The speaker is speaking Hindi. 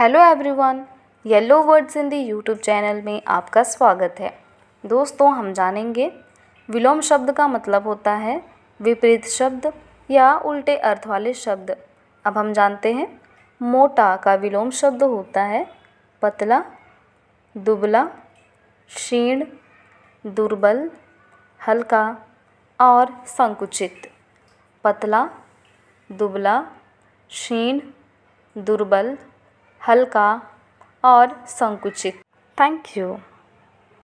hello everyone yellow words in the YouTube channel में आपका स्वागत है दोस्तों हम जानेंगे विलोम शब्द का मतलब होता है विपरीत शब्द या उल्टे अर्थ वाले शब्द अब हम जानते हैं मोटा का विलोम शब्द होता है पतला दुबला क्षीण दुर्बल हल्का और संकुचित पतला दुबला क्षीण दुर्बल हल्का और संकुचित थैंक यू